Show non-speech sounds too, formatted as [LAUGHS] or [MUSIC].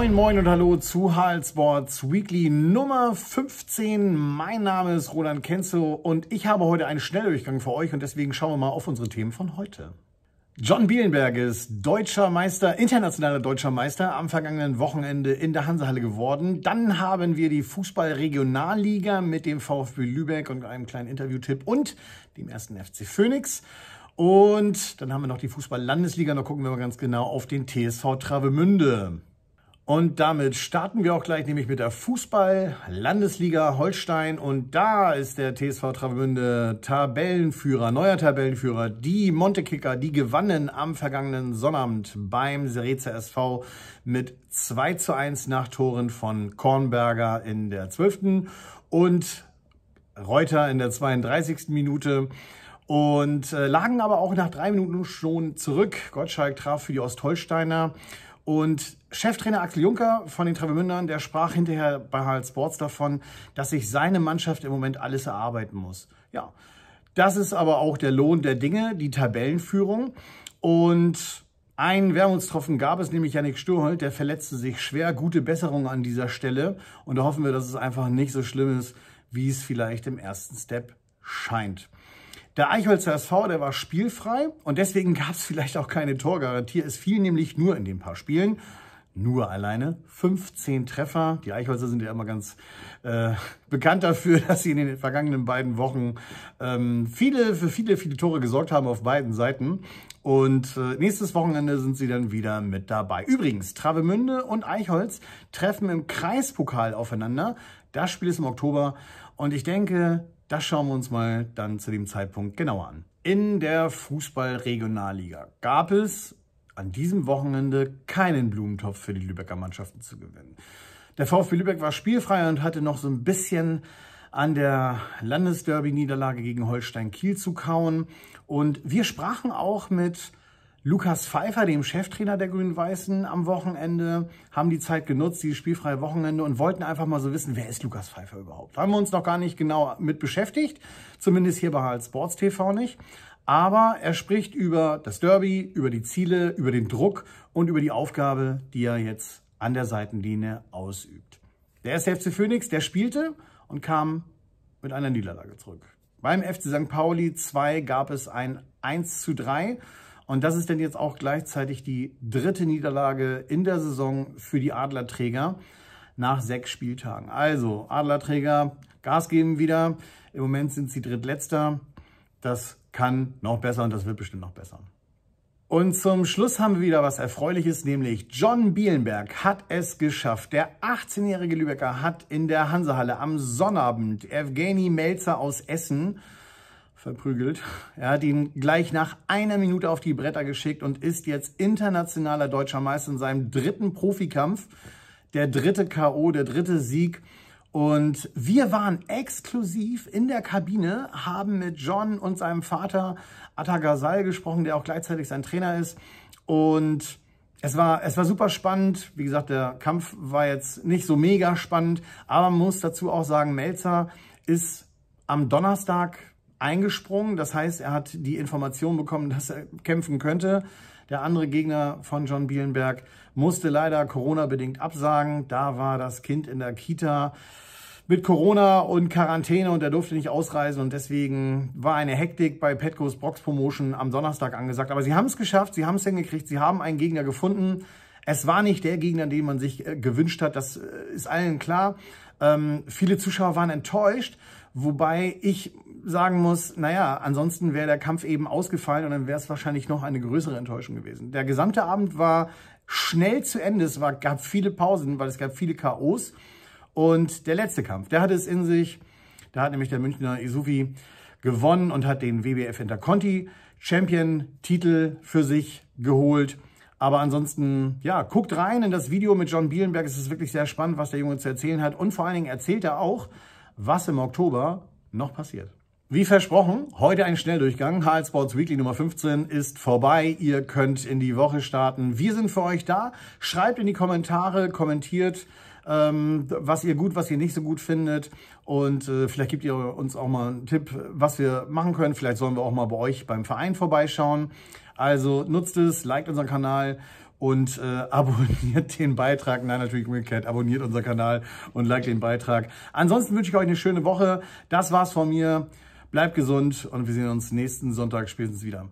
Moin Moin und Hallo zu HL Sports Weekly Nummer 15. Mein Name ist Roland Kenzo und ich habe heute einen Schnelldurchgang für euch und deswegen schauen wir mal auf unsere Themen von heute. John Bielenberg ist deutscher Meister, internationaler deutscher Meister am vergangenen Wochenende in der Hansehalle geworden. Dann haben wir die Fußball-Regionalliga mit dem VfB Lübeck und einem kleinen Interviewtipp und dem ersten FC Phoenix. Und dann haben wir noch die Fußball-Landesliga, da gucken wir mal ganz genau auf den TSV Travemünde. Und damit starten wir auch gleich nämlich mit der Fußball-Landesliga Holstein. Und da ist der TSV Travemünde Tabellenführer, neuer Tabellenführer. Die Montekicker, die gewannen am vergangenen Sonnabend beim Sereze SV mit 2 zu 1 nach Toren von Kornberger in der 12. und Reuter in der 32. Minute und äh, lagen aber auch nach drei Minuten schon zurück. Gottschalk traf für die Ostholsteiner und Cheftrainer Axel Juncker von den Travemündern, der sprach hinterher bei Harald Sports davon, dass sich seine Mannschaft im Moment alles erarbeiten muss. Ja, das ist aber auch der Lohn der Dinge, die Tabellenführung. Und einen Wermutstropfen gab es, nämlich Yannick Sturhold, der verletzte sich schwer. Gute Besserung an dieser Stelle. Und da hoffen wir, dass es einfach nicht so schlimm ist, wie es vielleicht im ersten Step scheint. Der Eichholzer SV, der war spielfrei und deswegen gab es vielleicht auch keine Torgarantie. Es fiel nämlich nur in den paar Spielen, nur alleine, 15 Treffer. Die Eichholzer sind ja immer ganz äh, bekannt dafür, [LAUGHS] dass sie in den vergangenen beiden Wochen ähm, viele, für viele, viele Tore gesorgt haben auf beiden Seiten. Und äh, nächstes Wochenende sind sie dann wieder mit dabei. Übrigens, Travemünde und Eichholz treffen im Kreispokal aufeinander. Das Spiel ist im Oktober und ich denke, das schauen wir uns mal dann zu dem Zeitpunkt genauer an. In der Fußballregionalliga gab es an diesem Wochenende keinen Blumentopf für die Lübecker Mannschaften zu gewinnen. Der VfB Lübeck war spielfrei und hatte noch so ein bisschen an der Landesderby-Niederlage gegen Holstein Kiel zu kauen. Und wir sprachen auch mit Lukas Pfeiffer, dem Cheftrainer der Grün-Weißen, am Wochenende, haben die Zeit genutzt, dieses spielfreie Wochenende und wollten einfach mal so wissen, wer ist Lukas Pfeiffer überhaupt? haben wir uns noch gar nicht genau mit beschäftigt, zumindest hier bei HL Sports TV nicht. Aber er spricht über das Derby, über die Ziele, über den Druck und über die Aufgabe, die er jetzt an der Seitenlinie ausübt. Der erste FC Phoenix, der spielte und kam mit einer Niederlage zurück. Beim FC St. Pauli 2 gab es ein 1 zu 3. Und das ist dann jetzt auch gleichzeitig die dritte Niederlage in der Saison für die Adlerträger nach sechs Spieltagen. Also Adlerträger, Gas geben wieder. Im Moment sind sie drittletzter. Das kann noch besser und das wird bestimmt noch besser. Und zum Schluss haben wir wieder was Erfreuliches, nämlich John Bielenberg hat es geschafft. Der 18-jährige Lübecker hat in der Hansehalle am Sonnabend Evgeny Melzer aus Essen verprügelt. Er hat ihn gleich nach einer Minute auf die Bretter geschickt und ist jetzt internationaler deutscher Meister in seinem dritten Profikampf. Der dritte K.O., der dritte Sieg. Und wir waren exklusiv in der Kabine, haben mit John und seinem Vater Atta Ghazal gesprochen, der auch gleichzeitig sein Trainer ist. Und es war, es war super spannend. Wie gesagt, der Kampf war jetzt nicht so mega spannend. Aber man muss dazu auch sagen, Melzer ist am Donnerstag eingesprungen. Das heißt, er hat die Information bekommen, dass er kämpfen könnte. Der andere Gegner von John Bielenberg musste leider Corona-bedingt absagen. Da war das Kind in der Kita mit Corona und Quarantäne und er durfte nicht ausreisen und deswegen war eine Hektik bei Petco's Box Promotion am Donnerstag angesagt. Aber sie haben es geschafft, sie haben es hingekriegt, sie haben einen Gegner gefunden. Es war nicht der Gegner, den man sich äh, gewünscht hat, das äh, ist allen klar. Ähm, viele Zuschauer waren enttäuscht, wobei ich sagen muss, naja, ansonsten wäre der Kampf eben ausgefallen und dann wäre es wahrscheinlich noch eine größere Enttäuschung gewesen. Der gesamte Abend war schnell zu Ende. Es war, gab viele Pausen, weil es gab viele K.O.s. Und der letzte Kampf, der hatte es in sich. Da hat nämlich der Münchner Isufi gewonnen und hat den WBF Interconti Champion-Titel für sich geholt. Aber ansonsten, ja, guckt rein in das Video mit John Bielenberg. Es ist wirklich sehr spannend, was der Junge zu erzählen hat. Und vor allen Dingen erzählt er auch, was im Oktober noch passiert. Wie versprochen, heute ein Schnelldurchgang. HL Sports Weekly Nummer 15 ist vorbei. Ihr könnt in die Woche starten. Wir sind für euch da. Schreibt in die Kommentare, kommentiert, ähm, was ihr gut, was ihr nicht so gut findet. Und äh, vielleicht gebt ihr uns auch mal einen Tipp, was wir machen können. Vielleicht sollen wir auch mal bei euch beim Verein vorbeischauen. Also nutzt es, liked unseren Kanal und äh, [LAUGHS] abonniert den Beitrag. Nein, natürlich umgekehrt, abonniert unseren Kanal und liked den Beitrag. Ansonsten wünsche ich euch eine schöne Woche. Das war's von mir. Bleibt gesund und wir sehen uns nächsten Sonntag spätestens wieder.